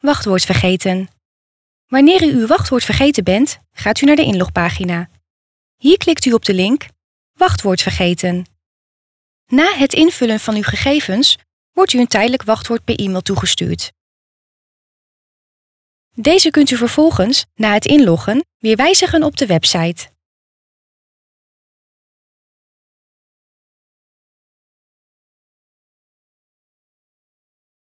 Wachtwoord vergeten. Wanneer u uw wachtwoord vergeten bent, gaat u naar de inlogpagina. Hier klikt u op de link Wachtwoord vergeten. Na het invullen van uw gegevens wordt u een tijdelijk wachtwoord per e-mail toegestuurd. Deze kunt u vervolgens, na het inloggen, weer wijzigen op de website.